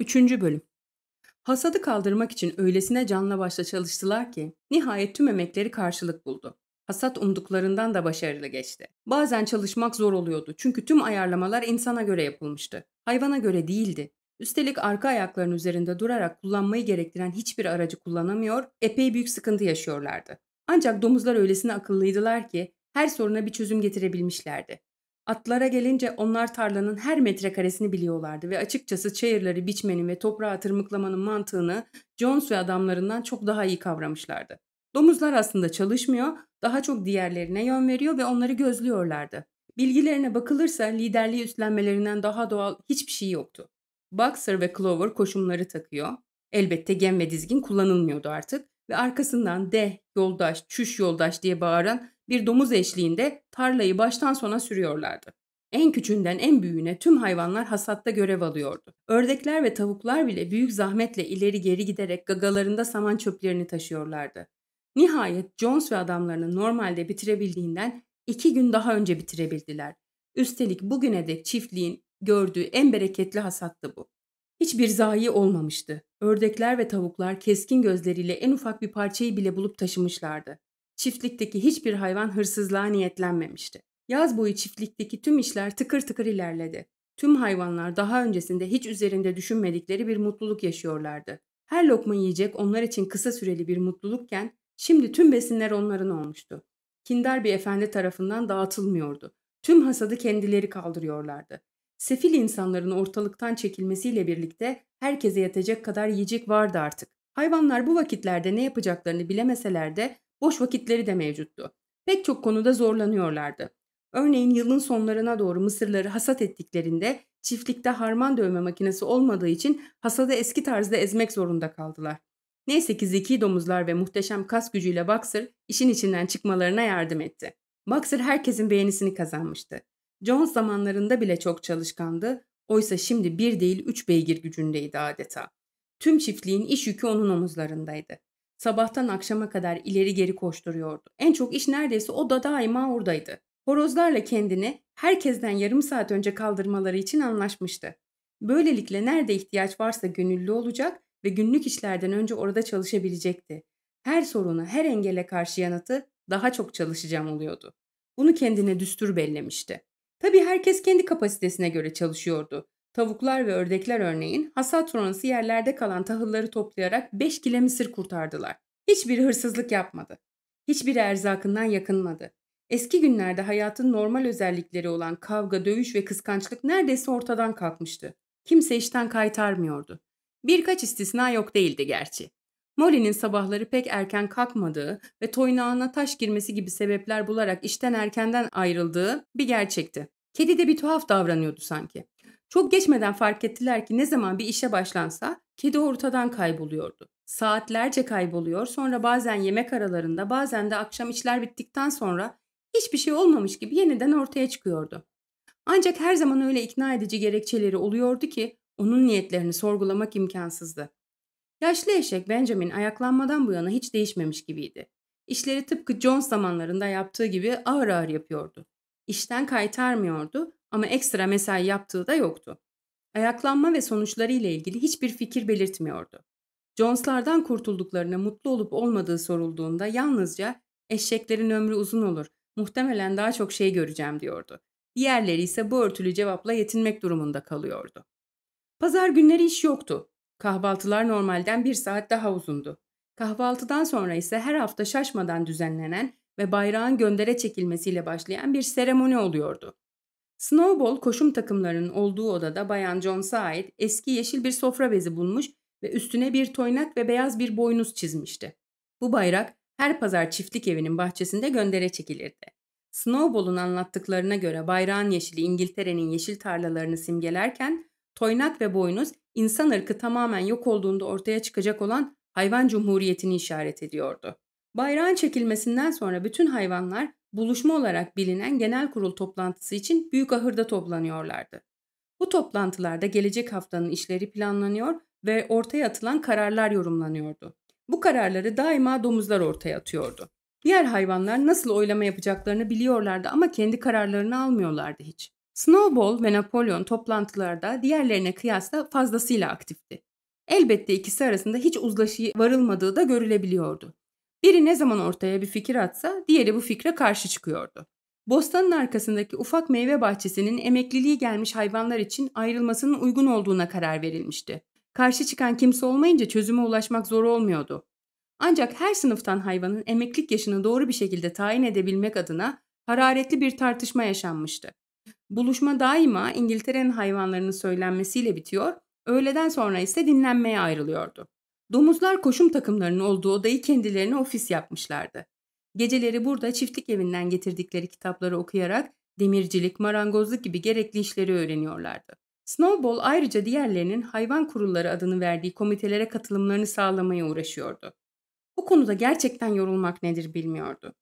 Üçüncü Bölüm Hasadı kaldırmak için öylesine canla başla çalıştılar ki nihayet tüm emekleri karşılık buldu. Hasat umduklarından da başarılı geçti. Bazen çalışmak zor oluyordu çünkü tüm ayarlamalar insana göre yapılmıştı. Hayvana göre değildi. Üstelik arka ayakların üzerinde durarak kullanmayı gerektiren hiçbir aracı kullanamıyor, epey büyük sıkıntı yaşıyorlardı. Ancak domuzlar öylesine akıllıydılar ki her soruna bir çözüm getirebilmişlerdi. Atlara gelince onlar tarlanın her metrekaresini biliyorlardı ve açıkçası çayırları biçmenin ve toprağı tırmıklamanın mantığını Jones ve adamlarından çok daha iyi kavramışlardı. Domuzlar aslında çalışmıyor, daha çok diğerlerine yön veriyor ve onları gözlüyorlardı. Bilgilerine bakılırsa liderliği üstlenmelerinden daha doğal hiçbir şey yoktu. Boxer ve Clover koşumları takıyor. Elbette gem ve dizgin kullanılmıyordu artık ve arkasından de, yoldaş, çüş yoldaş diye bağıran bir domuz eşliğinde tarlayı baştan sona sürüyorlardı. En küçüğünden en büyüğüne tüm hayvanlar hasatta görev alıyordu. Ördekler ve tavuklar bile büyük zahmetle ileri geri giderek gagalarında saman çöplerini taşıyorlardı. Nihayet Jones ve adamlarını normalde bitirebildiğinden iki gün daha önce bitirebildiler. Üstelik bugüne dek çiftliğin gördüğü en bereketli hasattı bu. Hiçbir zayi olmamıştı. Ördekler ve tavuklar keskin gözleriyle en ufak bir parçayı bile bulup taşımışlardı. Çiftlikteki hiçbir hayvan hırsızlığa niyetlenmemişti. Yaz boyu çiftlikteki tüm işler tıkır tıkır ilerledi. Tüm hayvanlar daha öncesinde hiç üzerinde düşünmedikleri bir mutluluk yaşıyorlardı. Her lokma yiyecek onlar için kısa süreli bir mutlulukken şimdi tüm besinler onların olmuştu. Kindar bir efendi tarafından dağıtılmıyordu. Tüm hasadı kendileri kaldırıyorlardı. Sefil insanların ortalıktan çekilmesiyle birlikte herkese yetecek kadar yiyecek vardı artık. Hayvanlar bu vakitlerde ne yapacaklarını bilemeseler de boş vakitleri de mevcuttu. Pek çok konuda zorlanıyorlardı. Örneğin yılın sonlarına doğru mısırları hasat ettiklerinde çiftlikte harman dövme makinesi olmadığı için hasadı eski tarzda ezmek zorunda kaldılar. Neyse ki zeki domuzlar ve muhteşem kas gücüyle Boxer işin içinden çıkmalarına yardım etti. Boxer herkesin beğenisini kazanmıştı. John zamanlarında bile çok çalışkandı. Oysa şimdi bir değil üç beygir gücündeydi adeta. Tüm çiftliğin iş yükü onun omuzlarındaydı. Sabahtan akşama kadar ileri geri koşturuyordu. En çok iş neredeyse o da daima oradaydı. Horozlarla kendini herkesten yarım saat önce kaldırmaları için anlaşmıştı. Böylelikle nerede ihtiyaç varsa gönüllü olacak ve günlük işlerden önce orada çalışabilecekti. Her soruna, her engele karşı yanıtı daha çok çalışacağım oluyordu. Bunu kendine düstur bellemişti. Tabii herkes kendi kapasitesine göre çalışıyordu. Tavuklar ve ördekler örneğin hasat sonrası yerlerde kalan tahılları toplayarak 5 kile mısır kurtardılar. Hiçbir hırsızlık yapmadı. Hiçbir erzakından yakınmadı. Eski günlerde hayatın normal özellikleri olan kavga, dövüş ve kıskançlık neredeyse ortadan kalkmıştı. Kimse işten kaytarmıyordu. Birkaç istisna yok değildi gerçi. Molly'nin sabahları pek erken kalkmadığı ve toynağına taş girmesi gibi sebepler bularak işten erkenden ayrıldığı bir gerçekti. Kedi de bir tuhaf davranıyordu sanki. Çok geçmeden fark ettiler ki ne zaman bir işe başlansa kedi ortadan kayboluyordu. Saatlerce kayboluyor sonra bazen yemek aralarında bazen de akşam işler bittikten sonra hiçbir şey olmamış gibi yeniden ortaya çıkıyordu. Ancak her zaman öyle ikna edici gerekçeleri oluyordu ki onun niyetlerini sorgulamak imkansızdı. Yaşlı eşek Benjamin ayaklanmadan bu yana hiç değişmemiş gibiydi. İşleri tıpkı John zamanlarında yaptığı gibi ağır ağır yapıyordu. İşten kaytarmıyordu ama ekstra mesai yaptığı da yoktu. Ayaklanma ve sonuçları ile ilgili hiçbir fikir belirtmiyordu. Jones'lardan kurtulduklarına mutlu olup olmadığı sorulduğunda yalnızca eşeklerin ömrü uzun olur, muhtemelen daha çok şey göreceğim diyordu. Diğerleri ise bu örtülü cevapla yetinmek durumunda kalıyordu. Pazar günleri iş yoktu. Kahvaltılar normalden bir saat daha uzundu. Kahvaltıdan sonra ise her hafta şaşmadan düzenlenen ve bayrağın göndere çekilmesiyle başlayan bir seremoni oluyordu. Snowball koşum takımlarının olduğu odada Bayan Jones'a ait eski yeşil bir sofra bezi bulmuş ve üstüne bir toynak ve beyaz bir boynuz çizmişti. Bu bayrak her pazar çiftlik evinin bahçesinde göndere çekilirdi. Snowball'un anlattıklarına göre bayrağın yeşili İngiltere'nin yeşil tarlalarını simgelerken toynak ve boynuz insan ırkı tamamen yok olduğunda ortaya çıkacak olan hayvan cumhuriyetini işaret ediyordu. Bayrağın çekilmesinden sonra bütün hayvanlar buluşma olarak bilinen genel kurul toplantısı için büyük ahırda toplanıyorlardı. Bu toplantılarda gelecek haftanın işleri planlanıyor ve ortaya atılan kararlar yorumlanıyordu. Bu kararları daima domuzlar ortaya atıyordu. Diğer hayvanlar nasıl oylama yapacaklarını biliyorlardı ama kendi kararlarını almıyorlardı hiç. Snowball ve Napolyon toplantılarda diğerlerine kıyasla fazlasıyla aktifti. Elbette ikisi arasında hiç uzlaşıya varılmadığı da görülebiliyordu. Biri ne zaman ortaya bir fikir atsa diğeri bu fikre karşı çıkıyordu. Bostanın arkasındaki ufak meyve bahçesinin emekliliği gelmiş hayvanlar için ayrılmasının uygun olduğuna karar verilmişti. Karşı çıkan kimse olmayınca çözüme ulaşmak zor olmuyordu. Ancak her sınıftan hayvanın emeklilik yaşını doğru bir şekilde tayin edebilmek adına hararetli bir tartışma yaşanmıştı. Buluşma daima İngiltere'nin hayvanlarının söylenmesiyle bitiyor, öğleden sonra ise dinlenmeye ayrılıyordu. Domuzlar koşum takımlarının olduğu odayı kendilerine ofis yapmışlardı. Geceleri burada çiftlik evinden getirdikleri kitapları okuyarak demircilik, marangozluk gibi gerekli işleri öğreniyorlardı. Snowball ayrıca diğerlerinin hayvan kurulları adını verdiği komitelere katılımlarını sağlamaya uğraşıyordu. Bu konuda gerçekten yorulmak nedir bilmiyordu.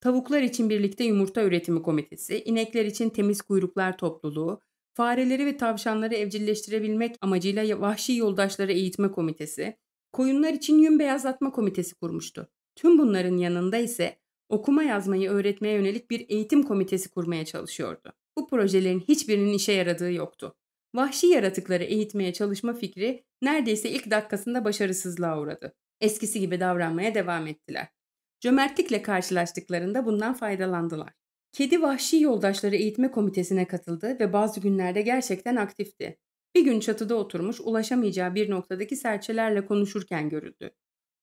Tavuklar için birlikte yumurta üretimi komitesi, inekler için temiz kuyruklar topluluğu, fareleri ve tavşanları evcilleştirebilmek amacıyla vahşi yoldaşları eğitme komitesi, koyunlar için yün beyazlatma komitesi kurmuştu. Tüm bunların yanında ise okuma yazmayı öğretmeye yönelik bir eğitim komitesi kurmaya çalışıyordu. Bu projelerin hiçbirinin işe yaradığı yoktu. Vahşi yaratıkları eğitmeye çalışma fikri neredeyse ilk dakikasında başarısızlığa uğradı. Eskisi gibi davranmaya devam ettiler. Cömertlikle karşılaştıklarında bundan faydalandılar. Kedi Vahşi Yoldaşları Eğitme Komitesi'ne katıldı ve bazı günlerde gerçekten aktifti. Bir gün çatıda oturmuş ulaşamayacağı bir noktadaki serçelerle konuşurken görüldü.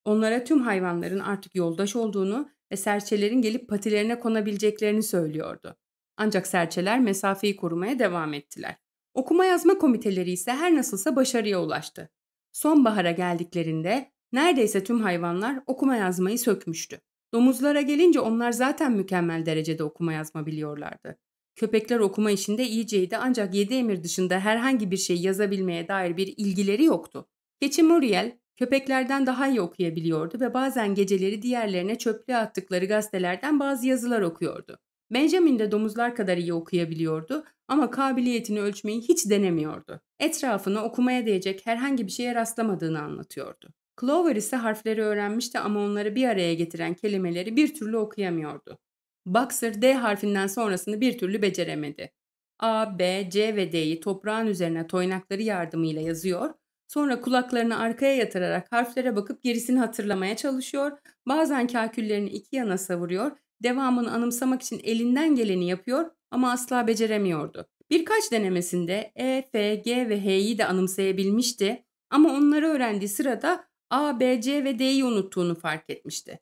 Onlara tüm hayvanların artık yoldaş olduğunu ve serçelerin gelip patilerine konabileceklerini söylüyordu. Ancak serçeler mesafeyi korumaya devam ettiler. Okuma yazma komiteleri ise her nasılsa başarıya ulaştı. Sonbahara geldiklerinde neredeyse tüm hayvanlar okuma yazmayı sökmüştü. Domuzlara gelince onlar zaten mükemmel derecede okuma yazma biliyorlardı. Köpekler okuma işinde iyiceydi ancak yedi emir dışında herhangi bir şey yazabilmeye dair bir ilgileri yoktu. Keçi Muriel köpeklerden daha iyi okuyabiliyordu ve bazen geceleri diğerlerine çöplüğe attıkları gazetelerden bazı yazılar okuyordu. Benjamin de domuzlar kadar iyi okuyabiliyordu ama kabiliyetini ölçmeyi hiç denemiyordu. Etrafını okumaya değecek herhangi bir şeye rastlamadığını anlatıyordu. Clover ise harfleri öğrenmişti ama onları bir araya getiren kelimeleri bir türlü okuyamıyordu. Boxer D harfinden sonrasını bir türlü beceremedi. A, B, C ve D'yi toprağın üzerine toynakları yardımıyla yazıyor. Sonra kulaklarını arkaya yatırarak harflere bakıp gerisini hatırlamaya çalışıyor. Bazen kaküllerini iki yana savuruyor. Devamını anımsamak için elinden geleni yapıyor ama asla beceremiyordu. Birkaç denemesinde E, F, G ve H'yi de anımsayabilmişti ama onları öğrendiği sırada A, B, C ve D'yi unuttuğunu fark etmişti.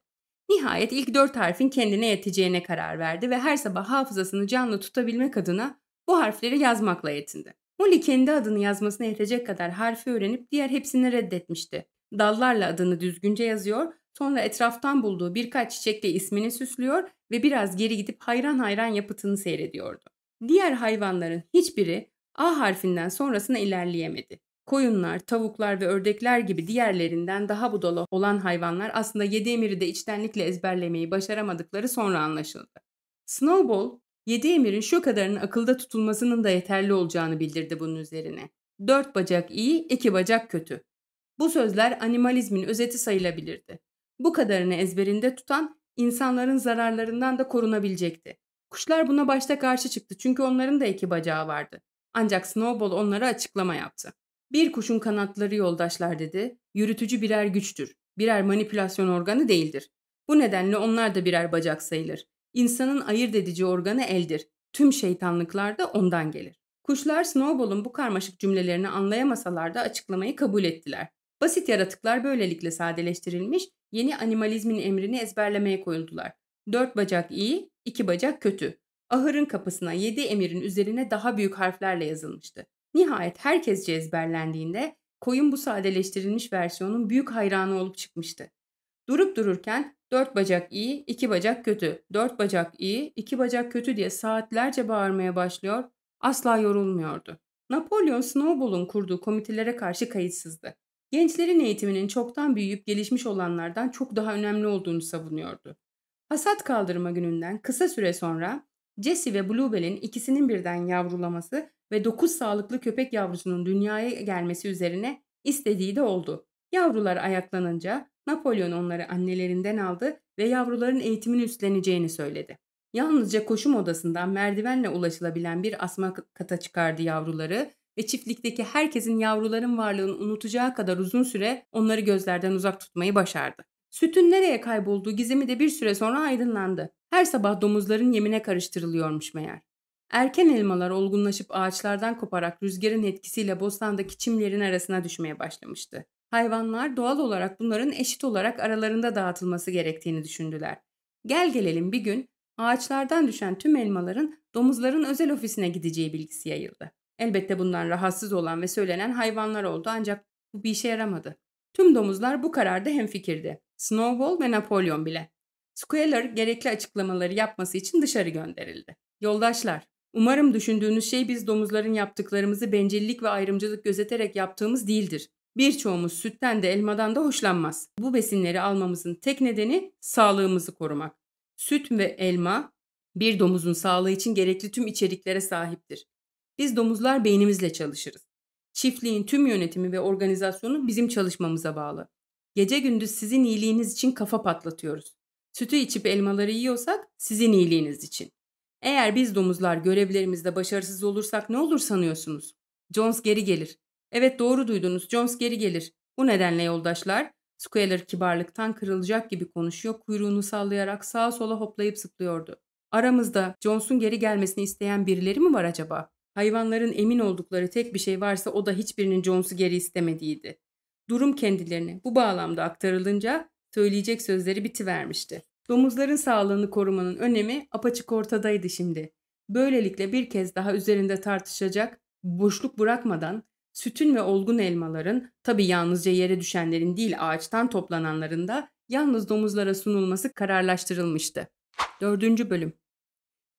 Nihayet ilk dört harfin kendine yeteceğine karar verdi ve her sabah hafızasını canlı tutabilmek adına bu harfleri yazmakla yetindi. Molly kendi adını yazmasına yetecek kadar harfi öğrenip diğer hepsini reddetmişti. Dallarla adını düzgünce yazıyor, sonra etraftan bulduğu birkaç çiçekle ismini süslüyor ve biraz geri gidip hayran hayran yapıtını seyrediyordu. Diğer hayvanların hiçbiri A harfinden sonrasına ilerleyemedi. Koyunlar, tavuklar ve ördekler gibi diğerlerinden daha budala olan hayvanlar aslında yedi emiri de içtenlikle ezberlemeyi başaramadıkları sonra anlaşıldı. Snowball, yedi emirin şu kadarını akılda tutulmasının da yeterli olacağını bildirdi bunun üzerine. Dört bacak iyi, iki bacak kötü. Bu sözler animalizmin özeti sayılabilirdi. Bu kadarını ezberinde tutan insanların zararlarından da korunabilecekti. Kuşlar buna başta karşı çıktı çünkü onların da iki bacağı vardı. Ancak Snowball onlara açıklama yaptı. Bir kuşun kanatları yoldaşlar dedi. Yürütücü birer güçtür. Birer manipülasyon organı değildir. Bu nedenle onlar da birer bacak sayılır. İnsanın ayırt edici organı eldir. Tüm şeytanlıklar da ondan gelir. Kuşlar Snowball'un bu karmaşık cümlelerini anlayamasalar da açıklamayı kabul ettiler. Basit yaratıklar böylelikle sadeleştirilmiş, yeni animalizmin emrini ezberlemeye koyuldular. Dört bacak iyi, iki bacak kötü. Ahırın kapısına yedi emirin üzerine daha büyük harflerle yazılmıştı. Nihayet herkes cezberlendiğinde, koyun bu sadeleştirilmiş versiyonun büyük hayranı olup çıkmıştı. Durup dururken dört bacak iyi, iki bacak kötü, dört bacak iyi, iki bacak kötü diye saatlerce bağırmaya başlıyor, asla yorulmuyordu. Napolyon Snowball'un kurduğu komitelere karşı kayıtsızdı. Gençlerin eğitiminin çoktan büyüyüp gelişmiş olanlardan çok daha önemli olduğunu savunuyordu. Hasat kaldırma gününden kısa süre sonra Jesse ve Bluebell'in ikisinin birden yavrulaması ve 9 sağlıklı köpek yavrusunun dünyaya gelmesi üzerine istediği de oldu. Yavrular ayaklanınca Napolyon onları annelerinden aldı ve yavruların eğitimini üstleneceğini söyledi. Yalnızca koşum odasından merdivenle ulaşılabilen bir asma kata çıkardı yavruları ve çiftlikteki herkesin yavruların varlığını unutacağı kadar uzun süre onları gözlerden uzak tutmayı başardı. Sütün nereye kaybolduğu gizemi de bir süre sonra aydınlandı. Her sabah domuzların yemine karıştırılıyormuş meğer. Erken elmalar olgunlaşıp ağaçlardan koparak rüzgarın etkisiyle bostandaki çimlerin arasına düşmeye başlamıştı. Hayvanlar doğal olarak bunların eşit olarak aralarında dağıtılması gerektiğini düşündüler. Gel gelelim bir gün ağaçlardan düşen tüm elmaların domuzların özel ofisine gideceği bilgisi yayıldı. Elbette bundan rahatsız olan ve söylenen hayvanlar oldu ancak bu bir işe yaramadı. Tüm domuzlar bu kararda hemfikirdi. Snowball ve Napolyon bile. Squealer gerekli açıklamaları yapması için dışarı gönderildi. Yoldaşlar, umarım düşündüğünüz şey biz domuzların yaptıklarımızı bencillik ve ayrımcılık gözeterek yaptığımız değildir. Birçoğumuz sütten de elmadan da hoşlanmaz. Bu besinleri almamızın tek nedeni sağlığımızı korumak. Süt ve elma bir domuzun sağlığı için gerekli tüm içeriklere sahiptir. Biz domuzlar beynimizle çalışırız. Çiftliğin tüm yönetimi ve organizasyonu bizim çalışmamıza bağlı. Gece gündüz sizin iyiliğiniz için kafa patlatıyoruz. Sütü içip elmaları yiyorsak sizin iyiliğiniz için. Eğer biz domuzlar görevlerimizde başarısız olursak ne olur sanıyorsunuz? Jones geri gelir. Evet doğru duydunuz Jones geri gelir. Bu nedenle yoldaşlar Squealer kibarlıktan kırılacak gibi konuşuyor kuyruğunu sallayarak sağa sola hoplayıp zıplıyordu. Aramızda Jones'un geri gelmesini isteyen birileri mi var acaba? Hayvanların emin oldukları tek bir şey varsa o da hiçbirinin Jones'u geri istemediğiydi. Durum kendilerine bu bağlamda aktarılınca söyleyecek sözleri bitivermişti. Domuzların sağlığını korumanın önemi apaçık ortadaydı şimdi. Böylelikle bir kez daha üzerinde tartışacak, boşluk bırakmadan sütün ve olgun elmaların, tabi yalnızca yere düşenlerin değil ağaçtan toplananların da yalnız domuzlara sunulması kararlaştırılmıştı. Dördüncü Bölüm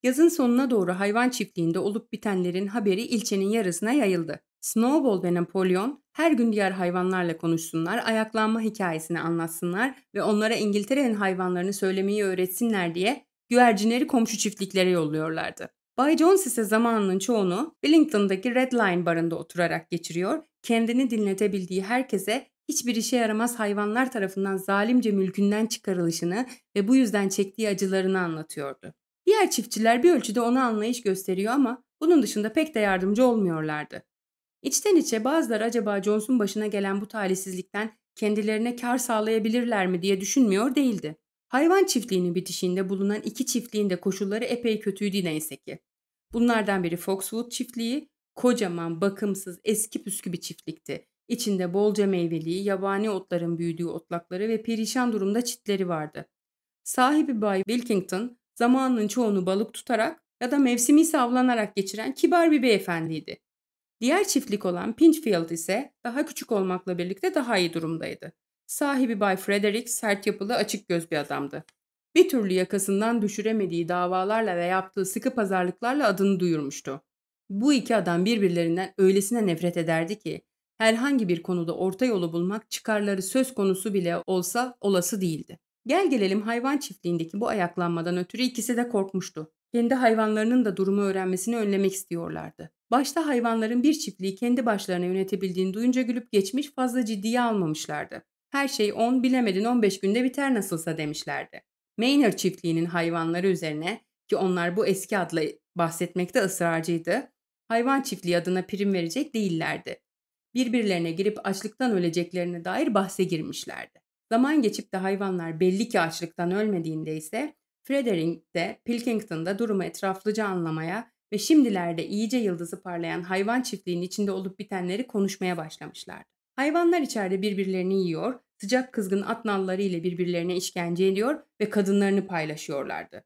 Yazın sonuna doğru hayvan çiftliğinde olup bitenlerin haberi ilçenin yarısına yayıldı. Snowball ve Napolyon her gün diğer hayvanlarla konuşsunlar, ayaklanma hikayesini anlatsınlar ve onlara İngiltere'nin hayvanlarını söylemeyi öğretsinler diye güvercinleri komşu çiftliklere yolluyorlardı. Bay Jones ise zamanının çoğunu Wellington'daki Red Lion barında oturarak geçiriyor, kendini dinletebildiği herkese hiçbir işe yaramaz hayvanlar tarafından zalimce mülkünden çıkarılışını ve bu yüzden çektiği acılarını anlatıyordu. Diğer çiftçiler bir ölçüde ona anlayış gösteriyor ama bunun dışında pek de yardımcı olmuyorlardı. İçten içe bazıları acaba Jones'un başına gelen bu talihsizlikten kendilerine kar sağlayabilirler mi diye düşünmüyor değildi. Hayvan çiftliğinin bitişiğinde bulunan iki çiftliğin de koşulları epey kötüydü neyse ki. Bunlardan biri Foxwood çiftliği, kocaman, bakımsız, eski püskü bir çiftlikti. İçinde bolca meyveli, yabani otların büyüdüğü otlakları ve perişan durumda çitleri vardı. Sahibi Bay Wilkington zamanının çoğunu balık tutarak ya da mevsimi savlanarak geçiren kibar bir beyefendiydi. Diğer çiftlik olan Pinchfield ise daha küçük olmakla birlikte daha iyi durumdaydı. Sahibi Bay Frederick sert yapılı açık göz bir adamdı. Bir türlü yakasından düşüremediği davalarla ve yaptığı sıkı pazarlıklarla adını duyurmuştu. Bu iki adam birbirlerinden öylesine nefret ederdi ki herhangi bir konuda orta yolu bulmak çıkarları söz konusu bile olsa olası değildi. Gel gelelim hayvan çiftliğindeki bu ayaklanmadan ötürü ikisi de korkmuştu. Kendi hayvanlarının da durumu öğrenmesini önlemek istiyorlardı. Başta hayvanların bir çiftliği kendi başlarına yönetebildiğini duyunca gülüp geçmiş fazla ciddiye almamışlardı. Her şey 10 bilemedin 15 günde biter nasılsa demişlerdi. Maynard çiftliğinin hayvanları üzerine ki onlar bu eski adla bahsetmekte ısrarcıydı, hayvan çiftliği adına prim verecek değillerdi. Birbirlerine girip açlıktan öleceklerine dair bahse girmişlerdi. Zaman geçip de hayvanlar belli ki açlıktan ölmediğinde ise Frederick de da durumu etraflıca anlamaya ve şimdilerde iyice yıldızı parlayan hayvan çiftliğinin içinde olup bitenleri konuşmaya başlamışlardı. Hayvanlar içeride birbirlerini yiyor, sıcak kızgın at ile birbirlerine işkence ediyor ve kadınlarını paylaşıyorlardı.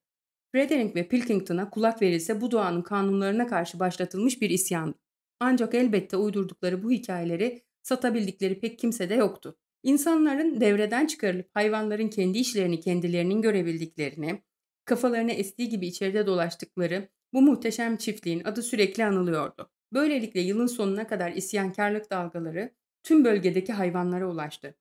Frederick ve Pilkington'a kulak verilse bu doğanın kanunlarına karşı başlatılmış bir isyan. Ancak elbette uydurdukları bu hikayeleri satabildikleri pek kimse de yoktu. İnsanların devreden çıkarılıp hayvanların kendi işlerini kendilerinin görebildiklerini, kafalarına estiği gibi içeride dolaştıkları bu muhteşem çiftliğin adı sürekli anılıyordu. Böylelikle yılın sonuna kadar isyankarlık dalgaları tüm bölgedeki hayvanlara ulaştı.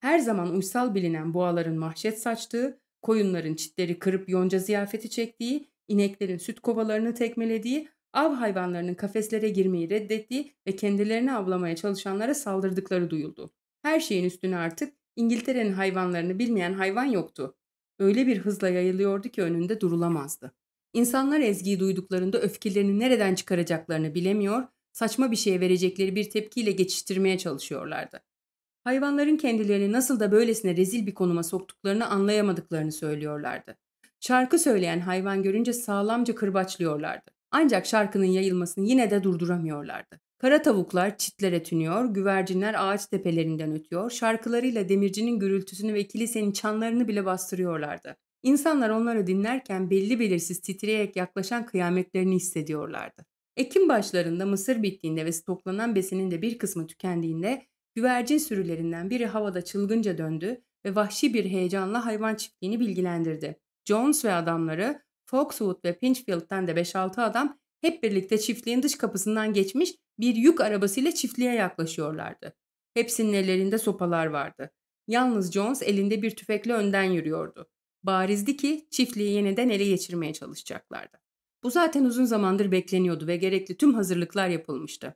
Her zaman uysal bilinen boğaların mahşet saçtığı, koyunların çitleri kırıp yonca ziyafeti çektiği, ineklerin süt kovalarını tekmelediği, av hayvanlarının kafeslere girmeyi reddettiği ve kendilerini avlamaya çalışanlara saldırdıkları duyuldu. Her şeyin üstüne artık İngiltere'nin hayvanlarını bilmeyen hayvan yoktu. Öyle bir hızla yayılıyordu ki önünde durulamazdı. İnsanlar Ezgi'yi duyduklarında öfkelerini nereden çıkaracaklarını bilemiyor, saçma bir şeye verecekleri bir tepkiyle geçiştirmeye çalışıyorlardı. Hayvanların kendilerini nasıl da böylesine rezil bir konuma soktuklarını anlayamadıklarını söylüyorlardı. Şarkı söyleyen hayvan görünce sağlamca kırbaçlıyorlardı. Ancak şarkının yayılmasını yine de durduramıyorlardı. Kara tavuklar çitlere tünüyor, güvercinler ağaç tepelerinden ötüyor, şarkılarıyla demircinin gürültüsünü ve kilisenin çanlarını bile bastırıyorlardı. İnsanlar onları dinlerken belli belirsiz titreyerek yaklaşan kıyametlerini hissediyorlardı. Ekim başlarında mısır bittiğinde ve stoklanan besinin de bir kısmı tükendiğinde güvercin sürülerinden biri havada çılgınca döndü ve vahşi bir heyecanla hayvan çiftliğini bilgilendirdi. Jones ve adamları, Foxwood ve Pinchfield'den de 5-6 adam hep birlikte çiftliğin dış kapısından geçmiş bir yük arabasıyla çiftliğe yaklaşıyorlardı. Hepsinin ellerinde sopalar vardı. Yalnız Jones elinde bir tüfekle önden yürüyordu. Barizdi ki çiftliği yeniden ele geçirmeye çalışacaklardı. Bu zaten uzun zamandır bekleniyordu ve gerekli tüm hazırlıklar yapılmıştı.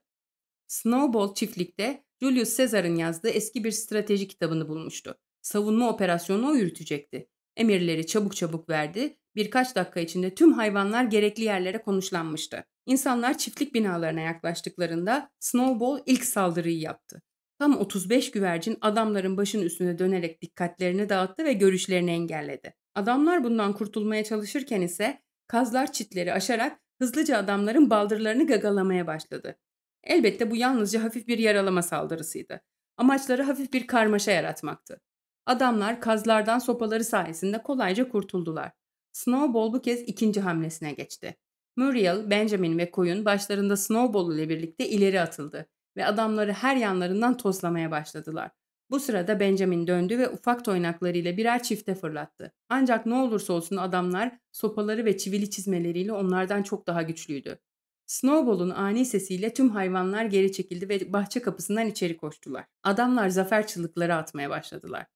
Snowball çiftlikte Julius Caesar'ın yazdığı eski bir strateji kitabını bulmuştu. Savunma operasyonu o yürütecekti. Emirleri çabuk çabuk verdi Birkaç dakika içinde tüm hayvanlar gerekli yerlere konuşlanmıştı. İnsanlar çiftlik binalarına yaklaştıklarında Snowball ilk saldırıyı yaptı. Tam 35 güvercin adamların başının üstüne dönerek dikkatlerini dağıttı ve görüşlerini engelledi. Adamlar bundan kurtulmaya çalışırken ise kazlar çitleri aşarak hızlıca adamların baldırlarını gagalamaya başladı. Elbette bu yalnızca hafif bir yaralama saldırısıydı. Amaçları hafif bir karmaşa yaratmaktı. Adamlar kazlardan sopaları sayesinde kolayca kurtuldular. Snowball bu kez ikinci hamlesine geçti. Muriel, Benjamin ve Koyun başlarında Snowball ile birlikte ileri atıldı ve adamları her yanlarından tozlamaya başladılar. Bu sırada Benjamin döndü ve ufak toynaklarıyla birer çifte fırlattı. Ancak ne olursa olsun adamlar sopaları ve çivili çizmeleriyle onlardan çok daha güçlüydü. Snowball'un ani sesiyle tüm hayvanlar geri çekildi ve bahçe kapısından içeri koştular. Adamlar zafer çığlıkları atmaya başladılar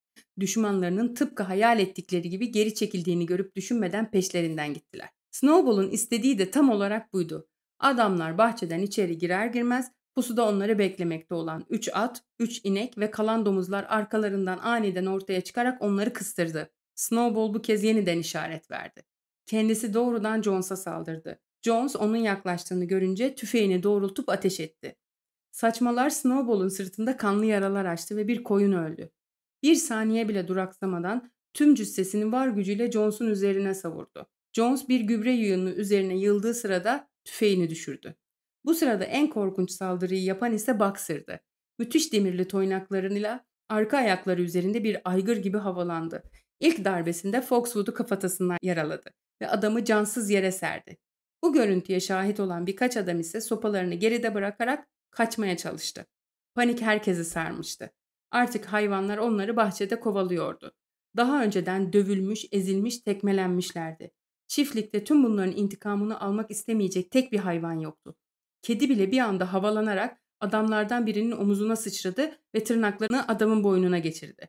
düşmanlarının tıpkı hayal ettikleri gibi geri çekildiğini görüp düşünmeden peşlerinden gittiler. Snowball'un istediği de tam olarak buydu. Adamlar bahçeden içeri girer girmez pusuda onları beklemekte olan 3 at, 3 inek ve kalan domuzlar arkalarından aniden ortaya çıkarak onları kıstırdı. Snowball bu kez yeniden işaret verdi. Kendisi doğrudan Jones'a saldırdı. Jones onun yaklaştığını görünce tüfeğini doğrultup ateş etti. Saçmalar Snowball'un sırtında kanlı yaralar açtı ve bir koyun öldü. Bir saniye bile duraksamadan tüm cüssesini var gücüyle Jones'un üzerine savurdu. Jones bir gübre yığını üzerine yıldığı sırada tüfeğini düşürdü. Bu sırada en korkunç saldırıyı yapan ise Boxer'dı. Müthiş demirli toynaklarıyla arka ayakları üzerinde bir aygır gibi havalandı. İlk darbesinde Foxwood'u kafatasından yaraladı ve adamı cansız yere serdi. Bu görüntüye şahit olan birkaç adam ise sopalarını geride bırakarak kaçmaya çalıştı. Panik herkesi sarmıştı. Artık hayvanlar onları bahçede kovalıyordu. Daha önceden dövülmüş, ezilmiş, tekmelenmişlerdi. Çiftlikte tüm bunların intikamını almak istemeyecek tek bir hayvan yoktu. Kedi bile bir anda havalanarak adamlardan birinin omuzuna sıçradı ve tırnaklarını adamın boynuna geçirdi.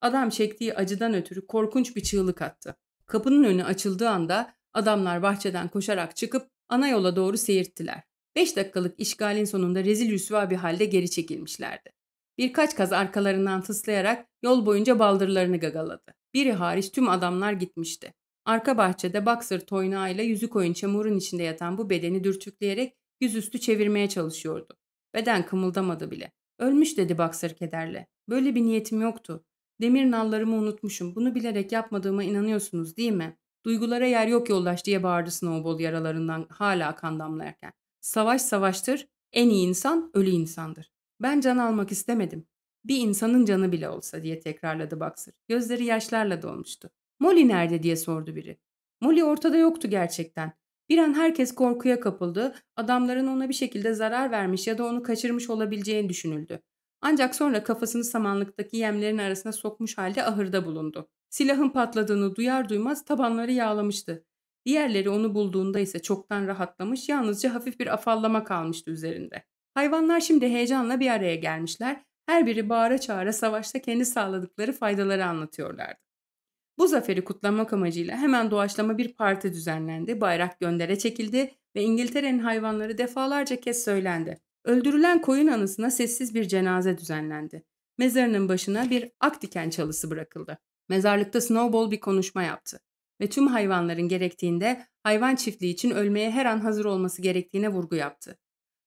Adam çektiği acıdan ötürü korkunç bir çığlık attı. Kapının önü açıldığı anda adamlar bahçeden koşarak çıkıp ana yola doğru seyirttiler. Beş dakikalık işgalin sonunda rezil rüsva bir halde geri çekilmişlerdi. Birkaç kaz arkalarından tıslayarak yol boyunca baldırlarını gagaladı. Biri hariç tüm adamlar gitmişti. Arka bahçede boxer toynağıyla yüzük oyun çamurun içinde yatan bu bedeni dürtükleyerek yüzüstü çevirmeye çalışıyordu. Beden kımıldamadı bile. Ölmüş dedi boxer kederle. Böyle bir niyetim yoktu. Demir nallarımı unutmuşum. Bunu bilerek yapmadığıma inanıyorsunuz değil mi? Duygulara yer yok yoldaş diye bağırdı Snowball yaralarından hala kan damlarken. Savaş savaştır. En iyi insan ölü insandır. Ben can almak istemedim. Bir insanın canı bile olsa diye tekrarladı Boxer. Gözleri yaşlarla dolmuştu. Molly nerede diye sordu biri. Molly ortada yoktu gerçekten. Bir an herkes korkuya kapıldı. Adamların ona bir şekilde zarar vermiş ya da onu kaçırmış olabileceğini düşünüldü. Ancak sonra kafasını samanlıktaki yemlerin arasına sokmuş halde ahırda bulundu. Silahın patladığını duyar duymaz tabanları yağlamıştı. Diğerleri onu bulduğunda ise çoktan rahatlamış, yalnızca hafif bir afallama kalmıştı üzerinde. Hayvanlar şimdi heyecanla bir araya gelmişler. Her biri bağıra çağıra savaşta kendi sağladıkları faydaları anlatıyorlardı. Bu zaferi kutlamak amacıyla hemen doğaçlama bir parti düzenlendi, bayrak göndere çekildi ve İngiltere'nin hayvanları defalarca kez söylendi. Öldürülen koyun anısına sessiz bir cenaze düzenlendi. Mezarının başına bir ak diken çalısı bırakıldı. Mezarlıkta Snowball bir konuşma yaptı ve tüm hayvanların gerektiğinde hayvan çiftliği için ölmeye her an hazır olması gerektiğine vurgu yaptı.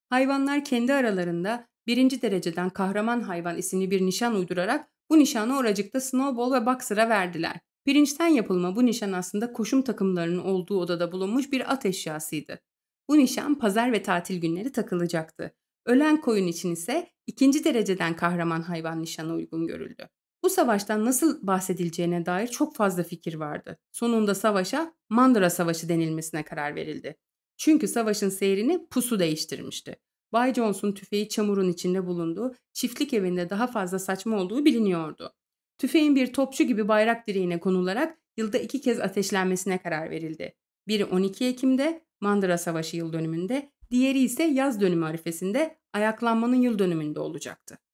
Hayvanlar kendi aralarında birinci dereceden kahraman hayvan isimli bir nişan uydurarak bu nişanı oracıkta Snowball ve Boxer'a verdiler. Pirinçten yapılma bu nişan aslında koşum takımlarının olduğu odada bulunmuş bir at eşyasıydı. Bu nişan pazar ve tatil günleri takılacaktı. Ölen koyun için ise ikinci dereceden kahraman hayvan nişanı uygun görüldü. Bu savaştan nasıl bahsedileceğine dair çok fazla fikir vardı. Sonunda savaşa Mandra Savaşı denilmesine karar verildi. Çünkü savaşın seyrini pusu değiştirmişti. Bay Jones'un tüfeği çamurun içinde bulunduğu, çiftlik evinde daha fazla saçma olduğu biliniyordu. Tüfeğin bir topçu gibi bayrak direğine konularak yılda iki kez ateşlenmesine karar verildi. Biri 12 Ekim'de Mandıra Savaşı yıl dönümünde, diğeri ise yaz dönümü arifesinde ayaklanmanın yıl dönümünde olacaktı.